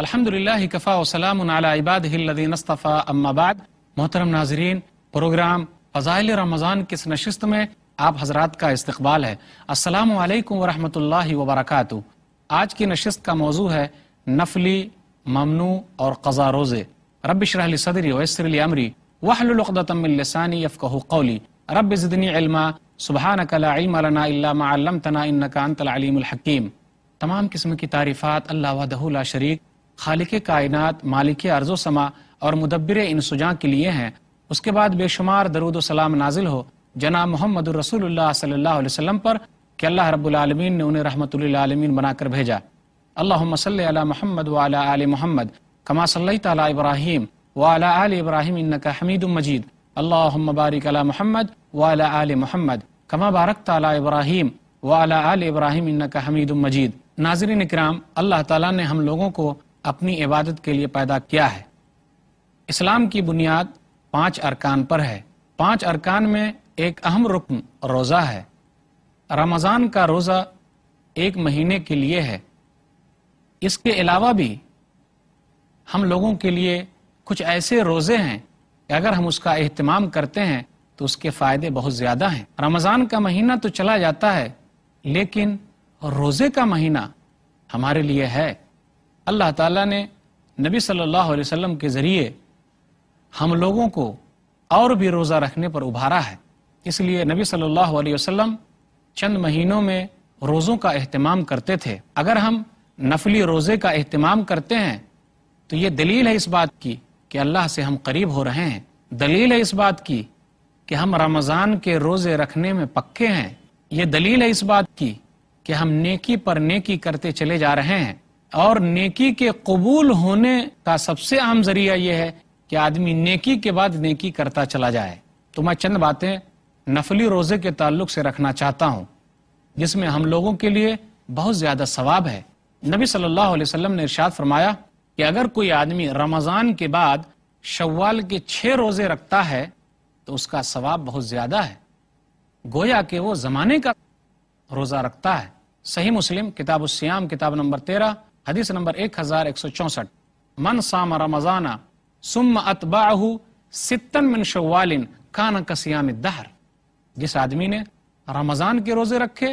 अल्हम्दुलिल्लाह कफ़ा वसलाम इबादीनस्तफ़ा अम्माबाद मोहतरम नाजरीन प्रोग्राम फ़ज़ाइल रमज़ान की इस नशस्त में आप हजरात का इस्तबाल है असलकम वरहमल वबरक आज की नशस्त का मौजू है नफली ममनू और कज़ा रोज़े रबशरली सदरी वसरली अमरी वहलतमिलसानी यफ़क़ कौली रब ज़दनी इल्मा सुबहान कलाम तना इनका अलीम हकीम तमाम किस्म की तारीफ़ात अल्लाह वदहला शरीक खालिक कायनात मालिक अर्जो समा और मुदब्बिर इंसुजा के लिए हैं उसके बाद बेशुमार दरुद सलाम नाजिल हो जना मोहम्मद रसूलुल्लाह सल्लल्लाहु पर कि अल्लाह रब्बुल आलमीन ने उन्हें रहमतुल्लिल आलमीन बनाकर भेजा अल्लाहुम्म सल्लि अला मोहम्मद व आल मोहम्मद कमा सल्लई तला इब्राहिम व अला आल इब्राहिम इन्नका हमीद मजीद अल्लाहुम्म बारिक अला मोहम्मद व आल मोहम्मद कमा बारक तला इब्राहिम व अला आल इब्राहिम इन्नका हमीद मजीद नाजरीन कराम अल्लाह तला ने हम लोगों को अपनी इबादत के लिए पैदा किया है इस्लाम की बुनियाद पांच अरकान पर है पांच अरकान में एक अहम रुकन रोज़ा है रमज़ान का रोज़ा एक महीने के लिए है इसके अलावा भी हम लोगों के लिए कुछ ऐसे रोज़े हैं कि अगर हम उसका अहतमाम करते हैं तो उसके फ़ायदे बहुत ज़्यादा हैं रमज़ान का महीना तो चला जाता है लेकिन रोज़े का महीना हमारे लिए है अल्लाह ताला ने नबी सल्लल्लाहु अलैहि वसल्लम के ज़रिए हम लोगों को और भी रोज़ा रखने पर उभारा है इसलिए नबी सल्लल्लाहु अलैहि वसल्लम चंद महीनों में रोज़ों का अहतमाम करते थे अगर हम नफली रोज़े का अहतमाम करते हैं तो ये दलील है इस बात की कि अल्लाह से हम करीब हो रहे हैं दलील है इस बात की कि हम रमज़ान के रोज़े रखने में पक्के हैं ये दलील है इस बात की कि हम नेकी पर नेकी करते चले जा रहे हैं और नेकी के कबूल होने का सबसे आम जरिया यह है कि आदमी नेकी के बाद नेकी करता चला जाए तो मैं चंद बातें नफली रोज़े के ताल्लुक से रखना चाहता हूं जिसमें हम लोगों के लिए बहुत ज़्यादा सवाब है नबी सल्लल्लाहु अलैहि वसल्लम ने इरशाद फरमाया कि अगर कोई आदमी रमज़ान के बाद शवाल के छह रोज़े रखता है तो उसका सवाब बहुत ज़्यादा है गोया के वो ज़माने का रोज़ा रखता है सही मुस्लिम किताब किताब नंबर तेरह हदीस नंबर एक हजार एक सौ चौसठ मन साम रमजाना सुम अतबाहू सितन मिन शवालिन कान कसियाम दहर जिस आदमी ने रमजान के रोजे रखे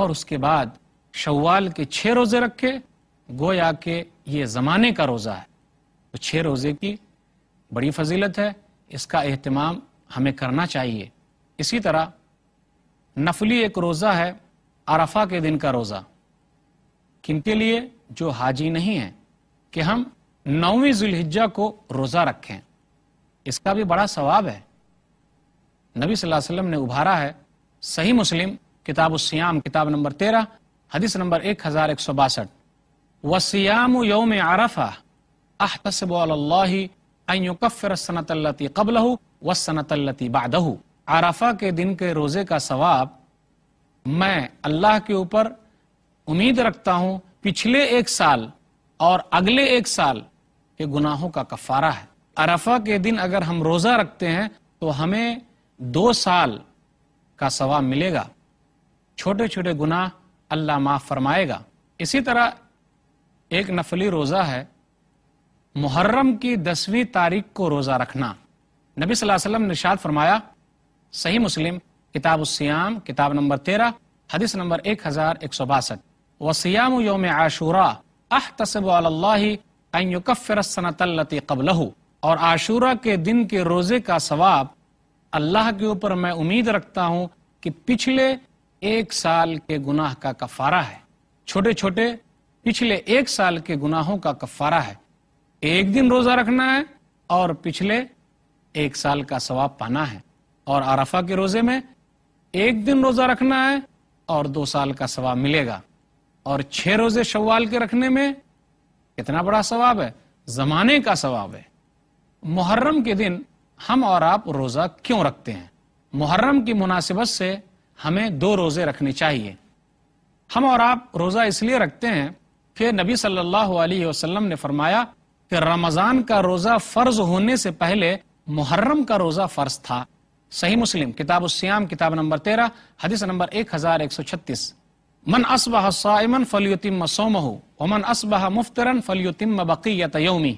और उसके बाद शवाल के छह रोजे रखे गोया के ये जमाने का रोजा है तो छह रोजे की बड़ी फजीलत है इसका एहतमाम हमें करना चाहिए इसी तरह नफली एक रोज़ा है अरफा के दिन का रोज़ा किन के लिए जो हाजी नहीं है कि हम नौवीं जुल्हिज्जा को रोज़ा रखें इसका भी बड़ा सवाब है नबी सल्लल्लाहु अलैहि वसल्लम ने उभारा है सही मुस्लिम किताब उसम किताब नंबर तेरह हदीस नंबर एक हज़ार एक सौ बासठ वसियाम योम आरफा आह तस्बल्लाफ़र सनतल्लती कबलहू व सनतल्लती बादहू आरफा के दिन के रोज़े का सवाब मैं अल्लाह के ऊपर उम्मीद रखता हूँ पिछले एक साल और अगले एक साल के गुनाहों का कफारा है अरफा के दिन अगर हम रोजा रखते हैं तो हमें दो साल का सवाब मिलेगा छोटे छोटे गुनाह अल्लाह माफ फरमाएगा इसी तरह एक नफली रोज़ा है मुहर्रम की दसवीं तारीख को रोज़ा रखना नबी वसल्लम ने शाद फरमाया सही मुस्लिम किताब उस्याम किताब नंबर तेरह हदीस नंबर एक हज़ार एक सौ बासठ वसियाम योम आशूरा अह तसबालफ़रसनतलती कबलह और आशूरा के दिन के रोज़े का सवाब अल्लाह के ऊपर मैं उम्मीद रखता हूँ कि पिछले एक साल के गुनाह का कफारा है छोटे छोटे पिछले एक साल के गुनाहों का कफारा है एक दिन रोज़ा रखना है और पिछले एक साल का सवाब पाना है और आरफा के रोज़े में एक दिन रोज़ा रखना है और दो साल का सवाब मिलेगा और छह रोजे शवाल के रखने में कितना बड़ा सवाब है जमाने का सवाब है मुहर्रम के दिन हम और आप रोजा क्यों रखते हैं मुहर्रम की मुनासिबत से हमें दो रोजे रखने चाहिए हम और आप रोजा इसलिए रखते हैं कि नबी सल्लल्लाहु अलैहि वसल्लम ने फरमाया कि रमजान का रोजा फर्ज होने से पहले मुहर्रम का रोजा फर्ज था सही मुस्लिम किताब उस्याम किताब नंबर तेरह हदीस नंबर एक हजार एक सौ छत्तीस मन असबह साइमन फलियतिम सोमह वमन असबह मुफ्तरन फलियतिम बकीयत योमी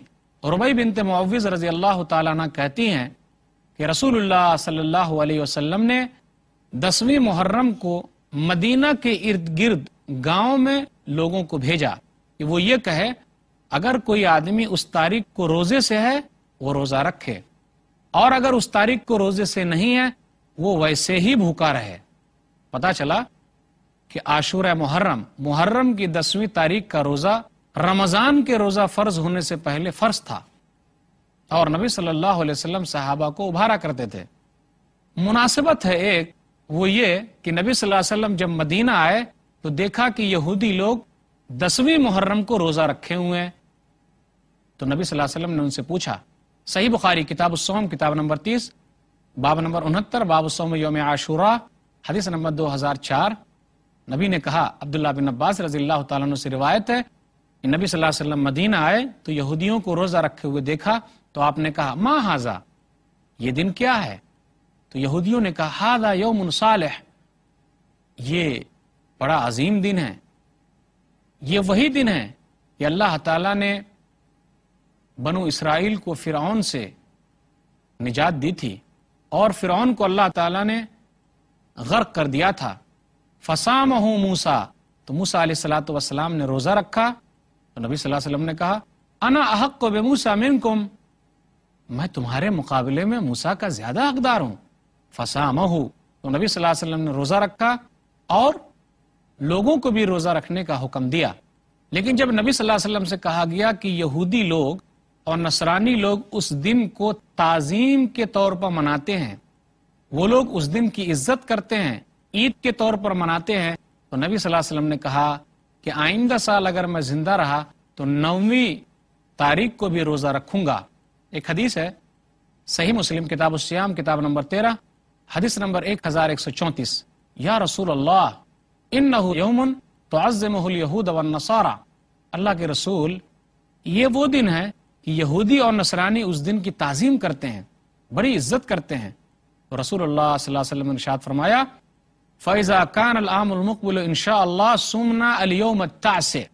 रुबई बिनत मुआविज़ रजी अल्लाह ताला कहती हैं कि रसूलुल्लाह सल्लल्लाहु अलैहि वसल्लम ने दसवीं मुहर्रम को मदीना के इर्द गिर्द गाँव में लोगों को भेजा कि वो ये कहे अगर कोई आदमी उस तारीख को रोजे से है वो रोजा रखे और अगर उस तारीख को रोजे से नहीं है वो वैसे ही भूखा रहे पता चला कि आशूर मुहर्रम मुहर्रम की दसवीं तारीख का रोज़ा रमज़ान के रोज़ा फ़र्ज होने से पहले फ़र्ज था और नबी सल्लल्लाहु अलैहि वसल्लम सहाबा को उभारा करते थे मुनासिबत है एक वो ये कि नबी सल्लल्लाहु अलैहि वसल्लम जब मदीना आए तो देखा कि यहूदी लोग दसवीं मुहर्रम को रोज़ा रखे हुए हैं तो नबी सल्लल्लाहु अलैहि वसल्लम ने उनसे पूछा सही बुखारी किताब सोम किताब नंबर तीस बाब नंबर उनहत्तर बाब सोम योम आशूरा हदीस नंबर दो हजार चार नबी ने कहा अब्दुल्ला बिन अब्बास रजील्ला तु से रिवायत है कि नबी सल्लल्लाहु अलैहि वसल्लम मदीना आए तो यहूदियों को रोजा रखे हुए देखा तो आपने कहा मा हाजा ये दिन क्या है तो यहूदियों ने कहा हाजा यौम सालह ये बड़ा अजीम दिन है ये वही दिन है कि अल्लाह ताला ने बनु इसराइल को फ़िरौन से निजात दी थी और फ़िरौन को अल्लाह ताला ने गर्क कर दिया था फसाम मूसा तो मूसा सलात वसलाम ने रोजा रखा तो नबी सल्लम ने कहा अना अहक को बेमूसा मिनकुम मैं तुम्हारे मुकाबले में मूसा का ज्यादा हकदार हूं फसाम तो नबी वसल्लम ने रोजा रखा और लोगों को भी रोजा रखने का हुक्म दिया लेकिन जब नबी वसल्लम से कहा गया कि यहूदी लोग और नसरानी लोग उस दिन को ताजीम के तौर पर मनाते हैं वो लोग उस दिन की इज्जत करते हैं ईद के तौर पर मनाते हैं तो नबी सल्लल्लाहु अलैहि वसल्लम ने कहा कि आइंदा साल अगर मैं जिंदा रहा तो नौवीं तारीख को भी रोज़ा रखूंगा एक हदीस है सही मुस्लिम किताब उस्याम किताब नंबर तेरह हदीस नंबर एक हज़ार एक सौ चौंतीस या रसूल अल्लाह इन यौमन तो अज़महूद नसारा अल्लाह के रसूल ये वो दिन है कि यहूदी और नसरानी उस दिन की ताजीम करते हैं बड़ी इज्जत करते हैं तो रसूल अल्लाह वसल्लम ने शाद फरमाया फ़ैज़ा कान अलामकबल इन सुमना अलियम तासे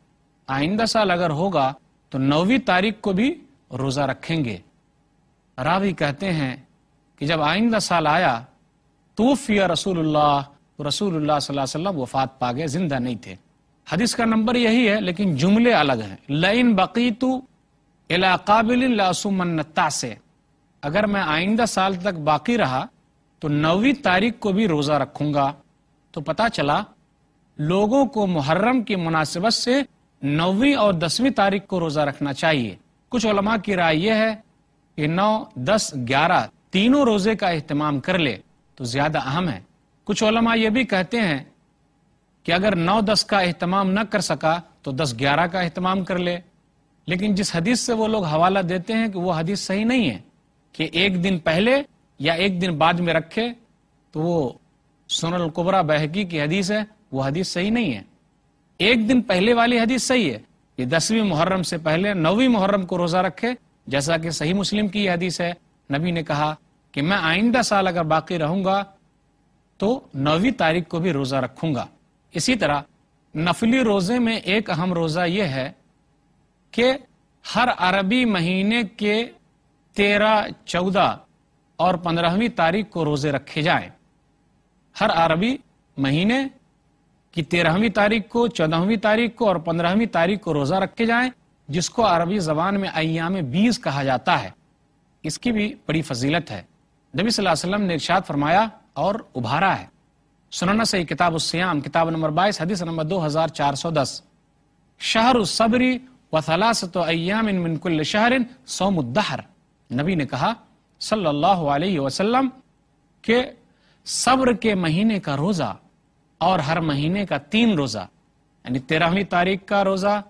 आइंदा साल अगर होगा तो नौवी तारीख को भी रोज़ा रखेंगे रावी कहते हैं कि जब आइंदा साल आया तो फ़िया रसूलुल्लाह तो रसूलुल्लाह वफ़ात पा गए जिंदा नहीं थे हदीस का नंबर यही है लेकिन जुमले अलग हैं लइन बकीतु इलाकाबिलसुमन्नता से अगर मैं आइंदा साल तक बाकी रहा तो नौवीं तारीख को भी रोज़ा रखूंगा तो पता चला लोगों को मुहर्रम की मुनासिबत से नौवीं और दसवीं तारीख को रोज़ा रखना चाहिए कुछ उलमा की राय यह है कि नौ दस ग्यारह तीनों रोज़े का अहतमाम कर ले तो ज़्यादा अहम है कुछ उलमा यह भी कहते हैं कि अगर नौ दस का एहतमाम न कर सका तो दस ग्यारह का अहतमाम कर ले लेकिन जिस हदीस से वो लोग हवाला देते हैं कि वो हदीस सही नहीं है कि एक दिन पहले या एक दिन बाद में रखे तो वो सोनल कुबरा बहकी की हदीस है वो हदीस सही नहीं है एक दिन पहले वाली हदीस सही है कि दसवीं मुहर्रम से पहले नौवीं मुहर्रम को रोजा रखे जैसा कि सही मुस्लिम की हदीस है नबी ने कहा कि मैं आइंदा साल अगर बाकी रहूंगा तो नौवीं तारीख को भी रोजा रखूंगा इसी तरह नफली रोजे में एक अहम रोजा यह है कि हर अरबी महीने के तेरह चौदह और पंद्रहवीं तारीख को रोजे रखे जाएं। हर अरबी महीने की तेरहवीं तारीख को चौदहवीं तारीख को और पंद्रहवीं तारीख को रोज़ा रखे जाए जिसको अरबी ज़बान में अयाम बीस कहा जाता है इसकी भी बड़ी फजीलत है नबी वसल्लम ने इर्शाद फरमाया और उभारा है सुनना सही किताब उसयाम किताब नंबर बाईस हदीस नंबर दो हज़ार चार सौ दस शहर उसबरी वसलासत अयाम मिनकुल शहर सोमुद्दहर नबी ने कहा सल्लल्लाहु अलैहि वसल्लम के सब्र के महीने का रोजा और हर महीने का तीन रोजा यानी तेरहवीं तारीख का रोजा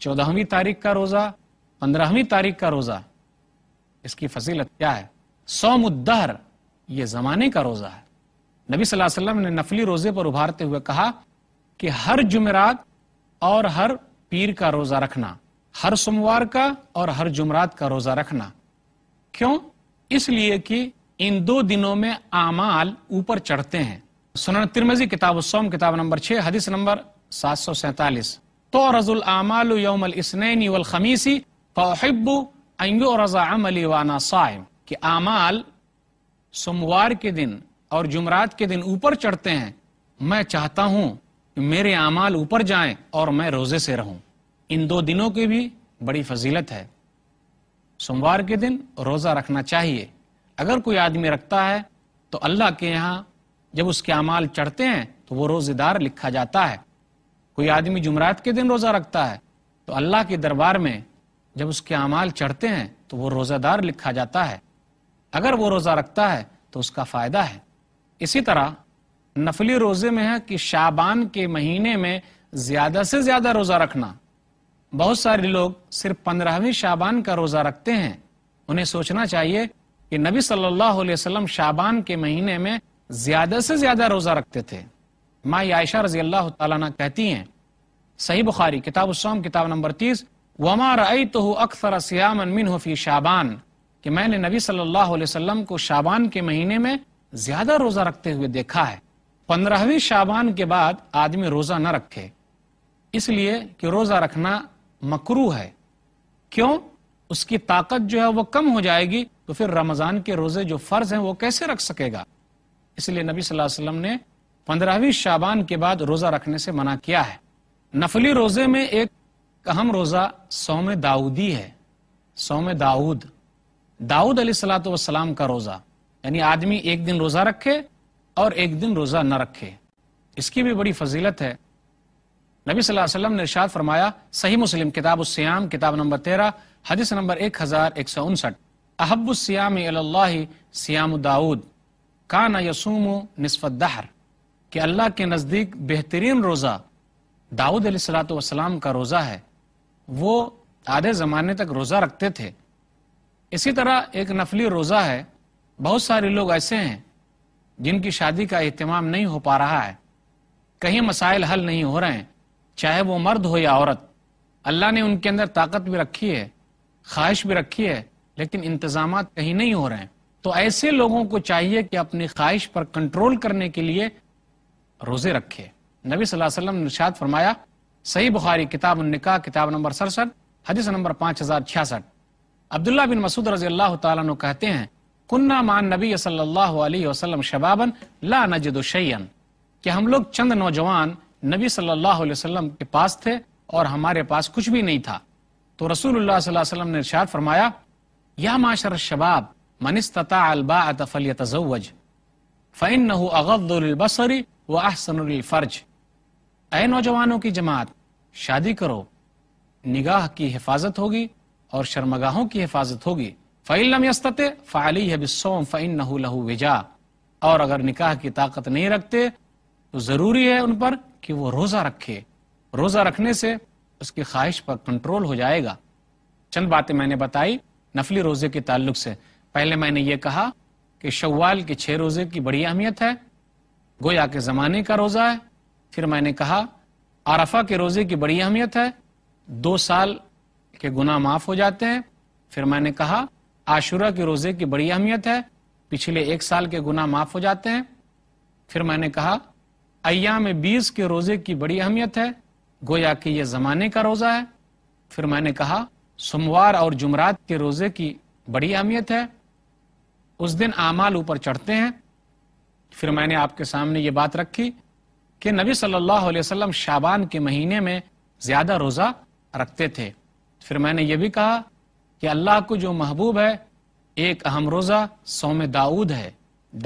चौदहवीं तारीख का रोजा पंद्रहवीं तारीख का रोजा इसकी फजीलत क्या है सौ मुद्दर ये जमाने का रोजा है नबी सल्लल्लाहु अलैहि वसल्लम ने नफली रोजे पर उभारते हुए कहा कि हर जुमेरात और हर पीर का रोजा रखना हर सोमवार का और हर जुमरात का रोजा रखना क्यों इसलिए कि इन दो दिनों में आमाल ऊपर चढ़ते हैं सुनन तिरमजी किताब सोम किताब नंबर छह हदीस नंबर सात सौ सैतालीस तो रजुल आमाल यौमल इसनैनी वल खमीसी फ़हिब्बु अंगो रजा अमली वाना साइम कि आमाल सोमवार के दिन और जुमरात के दिन ऊपर चढ़ते हैं मैं चाहता कि मेरे आमाल ऊपर जाएं और मैं रोज़े से रहूं इन दो दिनों की भी बड़ी फजीलत है सोमवार के दिन रोज़ा रखना चाहिए अगर कोई आदमी रखता है तो अल्लाह के यहाँ जब उसके अमाल चढ़ते हैं तो वो रोजेदार लिखा जाता है कोई आदमी जुमरात के दिन रोज़ा रखता है तो अल्लाह के दरबार में जब उसके अमाल चढ़ते हैं तो वो रोज़ादार लिखा जाता है अगर वो रोज़ा रखता है तो उसका फ़ायदा है इसी तरह नफली रोज़े में है कि शाबान के महीने में ज़्यादा से ज़्यादा रोज़ा रखना बहुत सारे लोग सिर्फ पंद्रहवीं शाबान का रोज़ा रखते हैं उन्हें सोचना चाहिए कि नबी सल्लल्लाहु अलैहि वसल्लम शाबान के महीने में ज्यादा से ज्यादा रोजा रखते थे माँ आयशा रजी अल्लाह तला कहती हैं सही बुखारी किताब उसम किताब नंबर तीस वमा रई तो अक्सर सियामन मिन हफ़ी शाबान कि मैंने नबी सल्लल्लाहु अलैहि वसल्लम को शाबान के महीने में ज्यादा रोजा रखते हुए देखा है पंद्रहवीं शाबान के बाद आदमी रोजा न रखे इसलिए कि रोजा रखना मकरू है क्यों उसकी ताकत जो है वो कम हो जाएगी तो फिर रमज़ान के रोज़े जो फ़र्ज़ हैं वो कैसे रख सकेगा इसलिए नबी सल्लल्लाहु अलैहि वसल्लम ने पंद्रहवीं शाबान के बाद रोज़ा रखने से मना किया है नफली रोज़े में एक अहम रोज़ा सौम दाऊदी है सौम दाऊद दाऊद सलाम का रोज़ा यानी आदमी एक दिन रोज़ा रखे और एक दिन रोज़ा न रखे इसकी भी बड़ी फजीलत है नबी सल्लल्लाहु अलैहि वसल्लम ने इरशाद फरमाया सही मुस्लिम किताब उस्याम किताब नंबर तेरह हदीस नंबर एक हजार एक सौ उनसठ अहब्बुस्याम सियाम दाऊद का न यसूम नस्फ़ार कि अल्लाह के नज़दीक बेहतरीन रोज़ा दाऊद सलाम का रोज़ा है वो आधे ज़माने तक रोज़ा रखते थे इसी तरह एक नफली रोज़ा है बहुत सारे लोग ऐसे हैं जिनकी शादी का अहतमाम नहीं हो पा रहा है कहीं मसाइल हल नहीं हो रहे हैं चाहे वो मर्द हो या औरत अल्लाह ने उनके अंदर ताकत भी रखी है ख्वाहिश भी रखी है लेकिन इंतजाम कहीं नहीं हो रहे हैं तो ऐसे लोगों को चाहिए कि अपनी ख्वाहिश पर कंट्रोल करने के लिए रोजे रखे नबी सल्लम ने इर्शाद फरमाया सही बुखारी किताब निका किताब नंबर सड़सठ हदीस नंबर पांच हजार छियासठ अब्दुल्ला बिन मसूद रजी अल्लाह तु कहते हैं कुन्ना मान नबी सल्लल्लाहु अलैहि वसल्लम शबाबन ला नजद शैन कि हम लोग चंद नौजवान नबी सल्लल्लाहु अलैहि वसल्लम के पास थे और हमारे पास कुछ भी नहीं था तो रसूलुल्लाह सल्लल्लाहु अलैहि वसल्लम ने इरशाद फरमाया या माशर शबाब मनस्तता अलबा तफल तजवज फ़ैन अगदुलबसरी व अहसनफर्ज ए नौजवानों की जमात शादी करो निगाह की हिफाजत होगी और शर्मगाहों की हिफाजत होगी फ़ैलम यस्तत फ़ाली हबिसोम फ़ैन लहू विजा और अगर निकाह की ताकत नहीं रखते तो ज़रूरी है उन पर कि वो रोज़ा रखे रोज़ा रखने से उसकी ख्वाहिश पर कंट्रोल हो जाएगा चंद बातें मैंने बताई नफली रोजे के ताल्लुक से पहले मैंने ये कहा कि शव्वाल के छह रोजे की बड़ी अहमियत है गोया के जमाने का रोजा है फिर मैंने कहा आरफा के रोजे की बड़ी अहमियत है दो साल के गुना माफ हो जाते हैं फिर मैंने कहा आशुरा के रोजे की बड़ी अहमियत है पिछले एक साल के गुना माफ हो जाते हैं फिर मैंने कहा अया में बीस के रोजे की बड़ी अहमियत है गोया के यह जमाने का रोजा है फिर मैंने कहा सोमवार और जुमरात के रोज़े की बड़ी अहमियत है उस दिन आमाल ऊपर चढ़ते हैं फिर मैंने आपके सामने ये बात रखी कि नबी सल्लल्लाहु अलैहि वसल्लम शाबान के महीने में ज़्यादा रोज़ा रखते थे फिर मैंने ये भी कहा कि अल्लाह को जो महबूब है एक अहम रोज़ा सोम दाऊद है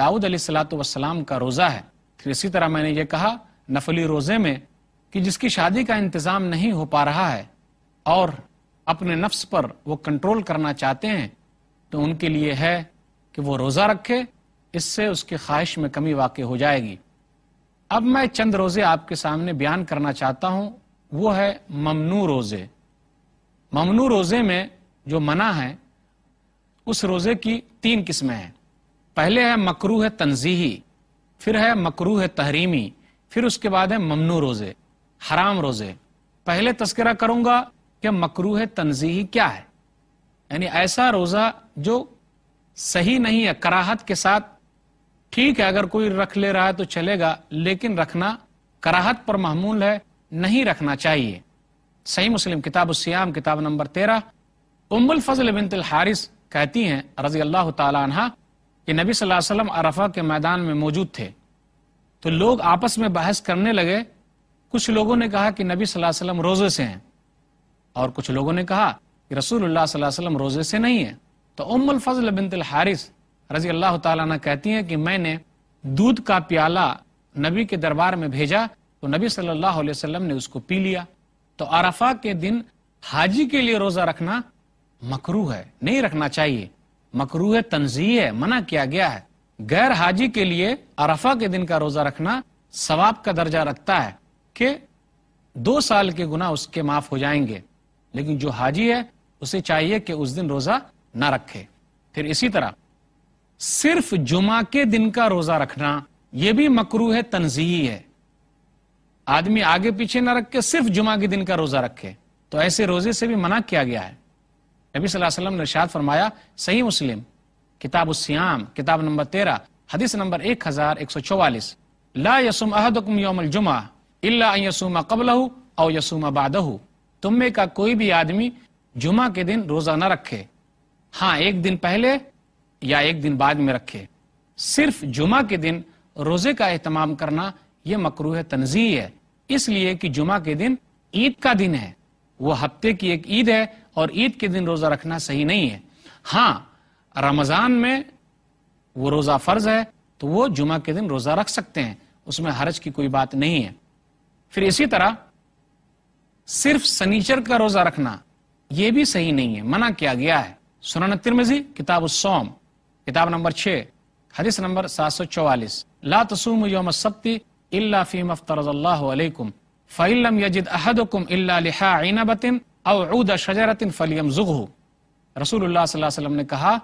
दाऊद सलाम का रोज़ा है फिर इसी तरह मैंने ये कहा नफली रोज़े में कि जिसकी शादी का इंतज़ाम नहीं हो पा रहा है और अपने नफ्स पर वो कंट्रोल करना चाहते हैं तो उनके लिए है कि वो रोज़ा रखे इससे उसकी ख्वाहिश में कमी वाक़ हो जाएगी अब मैं चंद रोज़े आपके सामने बयान करना चाहता हूं वो है ममनू रोज़े ममनू रोज़े में जो मना है उस रोज़े की तीन किस्में हैं पहले है मकरूह तनजीही फिर है मकरूह तहरीमी फिर उसके बाद है ममनू रोज़े हराम रोज़े पहले तस्करा करूंगा मकरू है तनजीही क्या है यानी ऐसा रोज़ा जो सही नहीं है कराहत के साथ ठीक है अगर कोई रख ले रहा है तो चलेगा लेकिन रखना कराहत पर महमूल है नहीं रखना चाहिए सही मुस्लिम किताब सियाम किताब नंबर तेरह उम्बुल फजल बिन हारिस कहती हैं रजी अल्लाह तहा कि नबी सल्लल्लाहु अलैहि वसल्लम अरफा के मैदान में मौजूद थे तो लोग आपस में बहस करने लगे कुछ लोगों ने कहा कि नबी सल्लल्लाहु अलैहि वसल्लम रोज़े से हैं और कुछ लोगों ने कहा कि रसूलुल्लाह सल्लल्लाहु रोज़े से नहीं है तो उम्मुल फजल बिनतल हारिस रजी अल्लाह तहती है हैं कि मैंने दूध का प्याला नबी के दरबार में भेजा तो नबी सल्लल्लाहु अलैहि वसल्लम ने उसको पी लिया तो अरफा के दिन हाजी के लिए रोज़ा रखना मकरू है नहीं रखना चाहिए मकरू है तनजीह है मना किया गया है गैर हाजी के लिए अरफा के दिन का रोज़ा रखना सवाब का दर्जा रखता है कि दो साल के गुना उसके माफ हो जाएंगे लेकिन जो हाजी है उसे चाहिए कि उस दिन रोजा ना रखे फिर इसी तरह सिर्फ जुमा के दिन का रोजा रखना यह भी मकरू है तनजीही है आदमी आगे पीछे ना रख के सिर्फ जुमा के दिन का रोजा रखे तो ऐसे रोजे से भी मना किया गया है नबी वसल्लम ने इरशाद फरमाया सही मुस्लिम किताब उस्याम किताब नंबर तेरह हदीस नंबर एक हजार एक सौ चौवालीस ला यसुम अहदुम योमल जुमा इला यसुमा कबलहू और यसुमा बादहू तुम में का कोई भी आदमी जुमा के दिन रोजा ना रखे हाँ एक दिन पहले या एक दिन बाद में रखे सिर्फ जुमा के दिन रोजे का एहतमाम करना यह है तनजी है इसलिए कि जुमा के दिन ईद का दिन है वह हफ्ते की एक ईद है और ईद के दिन रोजा रखना सही नहीं है हाँ रमजान में वो रोजा फर्ज है तो वो जुमा के दिन रोजा रख सकते हैं उसमें हरज की कोई बात नहीं है फिर इसी तरह सिर्फ सनीचर का रोजा रखना यह भी सही नहीं है मना किया गया है सुनन तिरमिजी किताब सोम किताब नंबर छह हदीस नंबर सात सौ चौवालीस ला तसूम योम सप्ती इल्ला फी फीम अलैकुम फइल्लम यजिद अहदकुम इल्ला लिहा इनबतिन औ उद शजरतिन फलियम जुगहू रसूलुल्लाह सल्लल्लाहु अलैहि वसल्लम ने कहा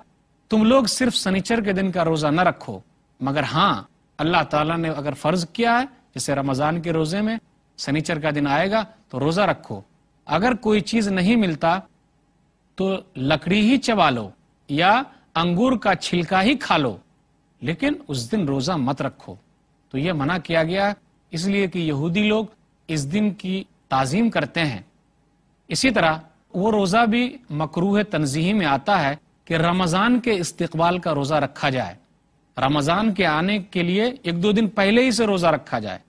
तुम लोग सिर्फ सनीचर के दिन का रोज़ा न रखो मगर हाँ अल्लाह ताला ने अगर फ़र्ज़ किया है जैसे रमज़ान के रोज़े में सनीचर का दिन आएगा तो रोजा रखो अगर कोई चीज नहीं मिलता तो लकड़ी ही चबा लो या अंगूर का छिलका ही खा लो लेकिन उस दिन रोजा मत रखो तो यह मना किया गया इसलिए कि यहूदी लोग इस दिन की ताजीम करते हैं इसी तरह वो रोजा भी मकरूह तनजीही में आता है कि रमज़ान के इस्तेकबाल का रोजा रखा जाए रमज़ान के आने के लिए एक दो दिन पहले ही से रोजा रखा जाए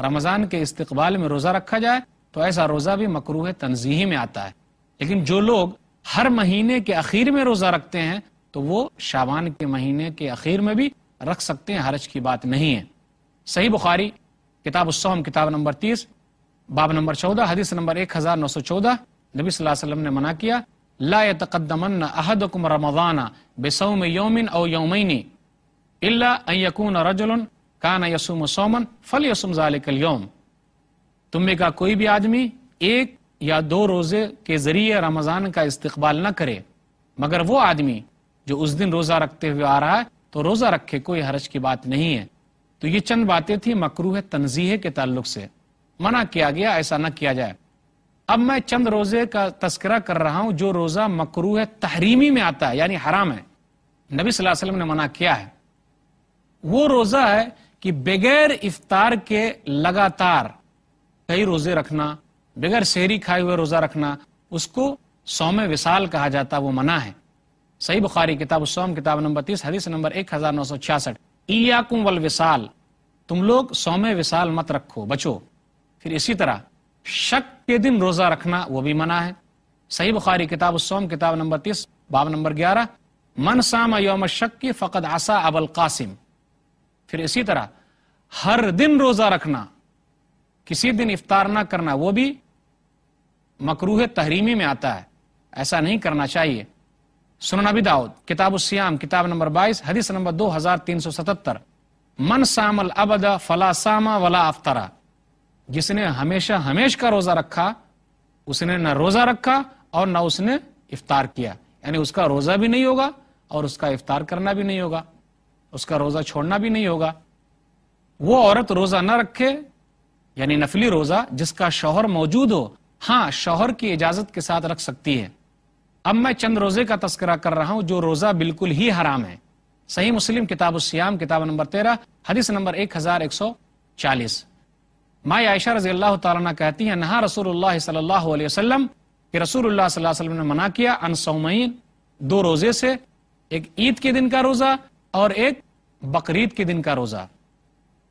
रमज़ान के इस्तबाल में रोज़ा रखा जाए तो ऐसा रोज़ा भी मकरूह तनजीही में आता है लेकिन जो लोग हर महीने के अखीर में रोज़ा रखते हैं तो वो शाबान के महीने के अखीर में भी रख सकते हैं हरज की बात नहीं है सही बुखारी किताब उसम किताब नंबर तीस बाब नंबर चौदह हदीस नंबर एक हज़ार नौ सौ चौदह नबी वसल्लम ने मना किया ला तकदमन अहदकुम रमज़ाना बेसौम योमिन और योमिनी कान यसुम सोमन फल यसुम जालिकल योम तुम में का कोई भी आदमी एक या दो रोजे के जरिए रमजान का इस्तकबाल न करे मगर वो आदमी जो उस दिन रोजा रखते हुए आ रहा है तो रोजा रखे कोई हर्ज की बात नहीं है तो ये चंद बातें थी मकरूह तनजीहे के ताल्लुक से मना किया गया ऐसा ना किया जाए अब मैं चंद रोजे का तस्करा कर रहा हूं जो रोजा मकरूह तहरीमी में आता है यानी हराम है नबी सल्लल्लाहु अलैहि वसल्लम ने मना किया है वो रोजा है कि बगैर इफ्तार के लगातार कई रोजे रखना बगैर शहरी खाए हुए रोजा रखना उसको सौम विशाल कहा जाता वो मना है सही बुखारी किताब सौम किताब नंबर तीस हदीस नंबर एक हजार नौ सौ छियासठ इयाकुम वल विशाल तुम लोग सौम विशाल मत रखो बचो फिर इसी तरह शक के दिन रोजा रखना वो भी मना है सही बुखारी किताब सौम किताब नंबर तीस बाब नंबर ग्यारह मन साम योम शक की फ़कद आसा अबल कासिम फिर इसी तरह हर दिन रोजा रखना किसी दिन इफ्तार ना करना वो भी मकरूह तहरीमी में आता है ऐसा नहीं करना चाहिए सुनना भी दाऊद किताब उम किताब नंबर 22 हदीस नंबर 2377 मन सामल अबद फला सामा वला अफ्तरा जिसने हमेशा हमेश का रोजा रखा उसने न रोजा रखा और न उसने इफ्तार किया यानी उसका रोजा भी नहीं होगा और उसका इफ्तार करना भी नहीं होगा उसका रोजा छोड़ना भी नहीं होगा वो औरत रोजा न रखे यानी नफली रोजा जिसका शौहर मौजूद हो हाँ शौहर की इजाजत के साथ रख सकती है अब मैं चंद रोजे का तस्करा कर रहा हूं जो रोजा बिल्कुल ही हराम है सही मुस्लिम किताब सियाम किताब नंबर तेरह हदीस नंबर एक हजार एक सौ चालीस माई आयशा रजी अल्लाह तहती कहती नहा रसूल सल्लाम कि रसूल ने मना किया अनसौमईन दो रोजे से एक ईद के दिन का रोजा और एक बकरीद के दिन का रोजा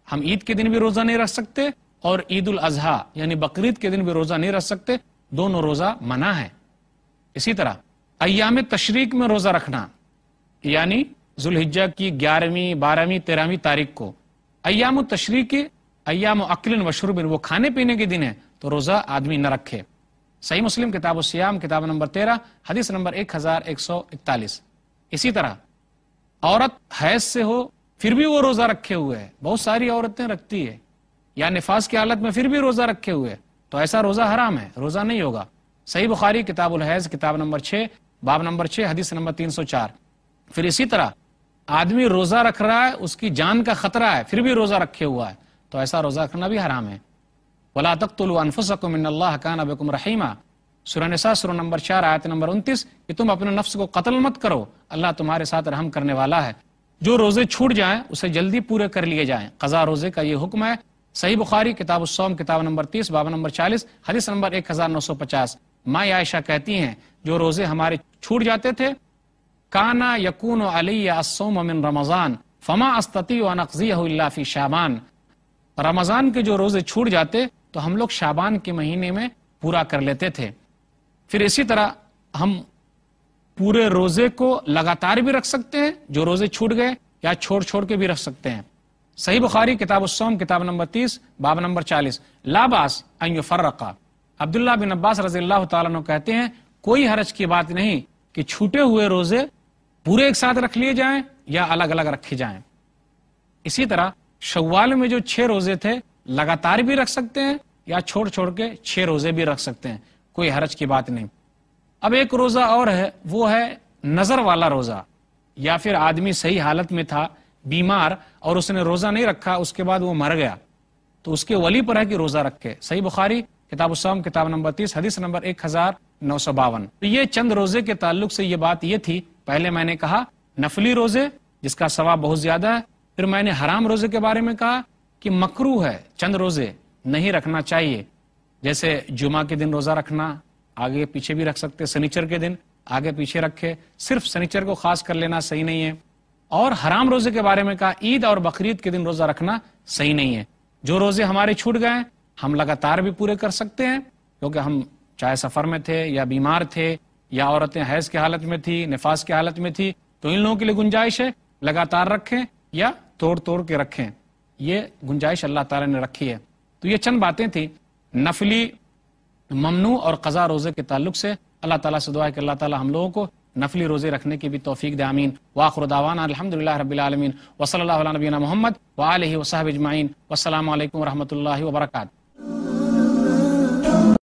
हम ईद के दिन भी रोजा नहीं रख सकते और ईद उल अजहा यानी बकरीद के दिन भी रोजा नहीं रख सकते दोनों रोजा मना है इसी तरह अयाम तशरीक में रोजा रखना यानी जुल्हिजा की ग्यारहवीं बारहवीं तेरहवीं तारीख को अयाम तशरीक अयाम अकलिन वशरूबिन वो खाने पीने के दिन है तो रोजा आदमी न रखे सही मुस्लिम किताब सियाम किताब नंबर तेरह हदीस नंबर एक हजार एक सौ इकतालीस इसी तरह औरत हैज से हो फिर भी वो रोजा रखे हुए है बहुत सारी औरतें रखती है या निफास की हालत में फिर भी रोजा रखे हुए है तो ऐसा रोजा हराम है रोजा नहीं होगा सही बुखारी किताबुल हैज किताब नंबर छह बाब नंबर छह हदीस नंबर तीन सौ चार फिर इसी तरह आदमी रोजा रख रहा है उसकी जान का खतरा है फिर भी रोजा रखे हुआ है तो ऐसा रोजा रखना भी हराम है वला तक तुल्लाह का रहीमा सुरनसा सुर नंबर चार आयत नंबर उनतीस कि तुम अपने नफ्स को कत्ल मत करो अल्लाह तुम्हारे साथ रहम करने वाला है जो रोजे छूट जाए उसे जल्दी पूरे कर लिए जाए कजा रोजे का यह हुक्म है सही बुखारी किताब उस्सोम किताब नंबर तीस बाबा नंबर चालीस हदीस नंबर एक हजार नौ सौ पचास माँ आयशा कहती हैं जो रोजे हमारे छूट जाते थे काना यकून अलीसोमिन रमजान फमा अस्तती नकजीफ़ी शाबान रमजान के जो रोजे छूट जाते तो हम लोग शाबान के महीने में पूरा कर लेते थे फिर इसी तरह हम पूरे रोजे को लगातार भी रख सकते हैं जो रोजे छूट गए या छोड़ छोड़ के भी रख सकते हैं सही बुखारी किताब उसम किताब नंबर तीस बाब नंबर चालीस लाबास फर्रका अब्दुल्ला बिन अब्बास रजी अल्लाह कहते हैं कोई हरज की बात नहीं कि छूटे हुए रोजे पूरे एक साथ रख लिए जाएं या अलग अलग रखे जाएं। इसी तरह शव्वाल में जो छह रोजे थे लगातार भी रख सकते हैं या छोड़ छोड़ के छह रोजे भी रख सकते हैं कोई हरज की बात नहीं अब एक रोज़ा और है वो है नज़र वाला रोज़ा या फिर आदमी सही हालत में था बीमार और उसने रोज़ा नहीं रखा उसके बाद वो मर गया तो उसके वली पर है कि रोज़ा रखे सही बुखारी किताब उसम किताब नंबर तीस हदीस नंबर एक हज़ार नौ सौ बावन तो ये चंद रोज़े के ताल्लुक से ये बात ये थी पहले मैंने कहा नफली रोज़े जिसका सवाब बहुत ज़्यादा है फिर मैंने हराम रोज़े के बारे में कहा कि मकरू है चंद रोज़े नहीं रखना चाहिए जैसे जुमा के दिन रोज़ा रखना आगे पीछे भी रख सकते शनिचर के दिन आगे पीछे रखे सिर्फ शनिचर को खास कर लेना सही नहीं है और हराम रोजे के बारे में कहा ईद और बकरीद के दिन रोजा रखना सही नहीं है जो रोजे हमारे छूट गए हम लगातार भी पूरे कर सकते हैं क्योंकि हम चाहे सफर में थे या बीमार थे या औरतें हैज की हालत में थी नफास की हालत में थी तो इन लोगों के लिए गुंजाइश है लगातार रखें या तोड़ तोड़ के रखें ये गुंजाइश अल्लाह ताला ने रखी है तो ये चंद बातें थी नफली ममनू और कज़ा रोज़े के ताल्लुक से अल्लाह ताला से दुआ है कि अल्लाह ताला हम लोगों को नफली रोज़े रखने की भी तोफ़ीक दामीन वाखुरदावान अलहमदिल्ला रबीआलमीन वसल नबीना मोहम्मद वाल वसाहब अजमाइन वसलम वरहमल वर्का